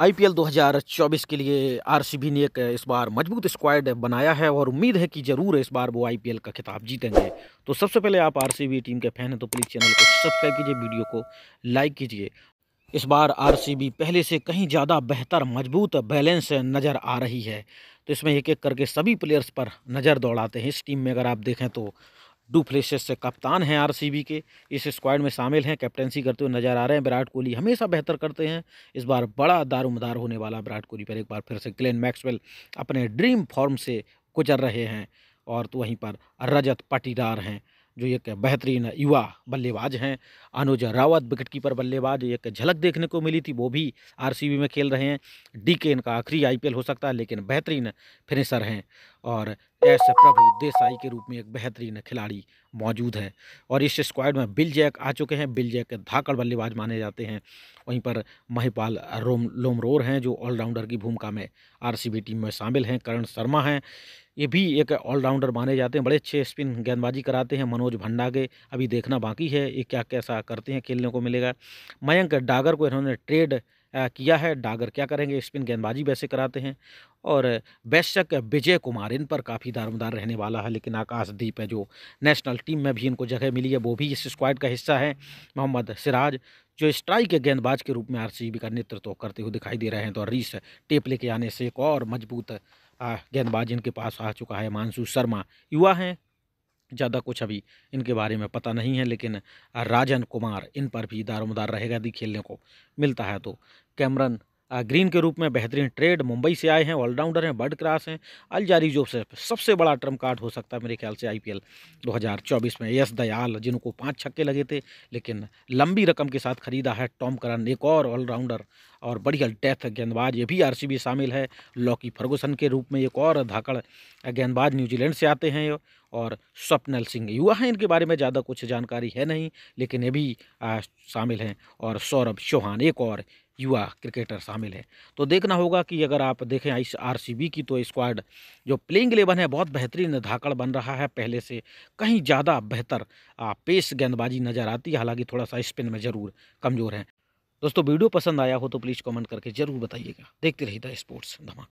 IPL 2024 के लिए RCB ने एक इस बार मजबूत स्क्वाड बनाया है और उम्मीद है कि ज़रूर इस बार वो आईपीएल का खिताब जीतेंगे तो सबसे पहले आप आरसीबी टीम के फैन हैं तो प्लीज़ चैनल को सब्सक्राइब कीजिए वीडियो को लाइक कीजिए इस बार आरसीबी पहले से कहीं ज़्यादा बेहतर मजबूत बैलेंस नज़र आ रही है तो इसमें एक एक करके सभी प्लेयर्स पर नज़र दौड़ाते हैं इस टीम में अगर आप देखें तो डू फ्लेसेस से कप्तान हैं आरसीबी के इस स्क्वाड में शामिल हैं कैप्टनसी करते हुए नजर आ रहे हैं विराट कोहली हमेशा बेहतर करते हैं इस बार बड़ा दारोमदार होने वाला विराट कोहली पर एक बार फिर से ग्लेन मैक्सवेल अपने ड्रीम फॉर्म से गुजर रहे हैं और तो वहीं पर रजत पाटीदार हैं जो एक बेहतरीन युवा बल्लेबाज हैं अनुज रावत विकेटकीपर बल्लेबाज एक झलक देखने को मिली थी वो भी आरसीबी में खेल रहे हैं डी के इनका आखिरी आईपीएल हो सकता है लेकिन बेहतरीन फिनिशर हैं और एस प्रभु देसाई के रूप में एक बेहतरीन खिलाड़ी मौजूद है और इस स्क्वाड में बिल जैक आ चुके हैं बिल जैक धाकड़ बल्लेबाज माने जाते हैं वहीं पर महिपाल रोम लोमरोर हैं जो ऑलराउंडर की भूमिका में आरसीबी टीम में शामिल हैं करण शर्मा हैं ये भी एक ऑलराउंडर माने जाते हैं बड़े अच्छे स्पिन गेंदबाजी कराते हैं मनोज भंडागे अभी देखना बाकी है ये क्या कैसा करते हैं खेलने को मिलेगा मयंक डागर को इन्होंने ट्रेड किया है डागर क्या करेंगे स्पिन गेंदबाजी वैसे कराते हैं और बेशक विजय कुमार इन पर काफ़ी दारोमदार रहने वाला है लेकिन आकाशदीप है जो नेशनल टीम में भी इनको जगह मिली है वो भी इस स्क्वाड का हिस्सा है मोहम्मद सिराज जो स्ट्राइक गेंदबाज के रूप में आरसीबी का नेतृत्व करते हुए दिखाई दे रहे हैं तो रीस टेप लेके आने से एक और मजबूत गेंदबाज इनके पास आ चुका है मानसू शर्मा युवा हैं ज़्यादा कुछ अभी इनके बारे में पता नहीं है लेकिन राजन कुमार इन पर भी दारोमदार रहेगा यदि खेलने को मिलता है तो कैमरन ग्रीन के रूप में बेहतरीन ट्रेड मुंबई से आए हैं ऑलराउंडर हैं बर्ड क्रास हैं अल जारी जो से सबसे बड़ा ट्रम कार्ड हो सकता है मेरे ख्याल से आईपीएल 2024 में यस दयाल जिनको पांच छक्के लगे थे लेकिन लंबी रकम के साथ खरीदा है टॉम करन एक और ऑलराउंडर और बढ़िया डेथ गेंदबाज ये भी आरसीबी शामिल है लॉकी फर्गूसन के रूप में एक और धाकड़ गेंदबाज न्यूजीलैंड से आते हैं और स्वप्नल सिंह युवा हैं इनके बारे में ज़्यादा कुछ जानकारी है नहीं लेकिन ये भी शामिल हैं और सौरभ चौहान एक और युवा क्रिकेटर शामिल हैं तो देखना होगा कि अगर आप देखें इस आर की तो स्क्वाड जो प्लेइंग इलेवन है बहुत बेहतरीन धाकड़ बन रहा है पहले से कहीं ज़्यादा बेहतर पेस गेंदबाजी नज़र आती है हालांकि थोड़ा सा स्पिन में ज़रूर कमज़ोर है दोस्तों वीडियो पसंद आया हो तो प्लीज़ कमेंट करके ज़रूर बताइएगा देखते रहिए स्पोर्ट्स धमाक